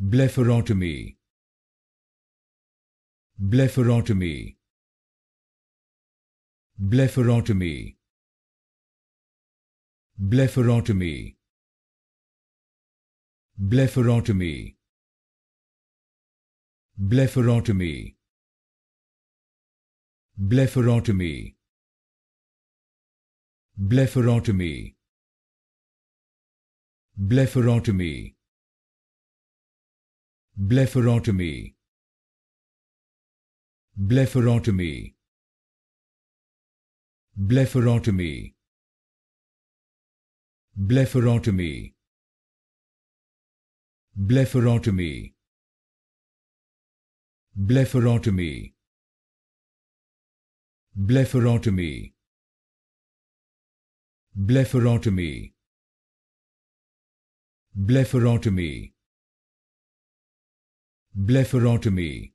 blepharotomy blepharotomy blepharotomy blepharotomy blepharotomy blepharotomy blepharotomy blepharotomy blepharotomy blepharotomy blepharotomy blepharotomy blepharotomy blepharotomy blepharotomy blepharotomy blepharotomy blepharotomy blepharotomy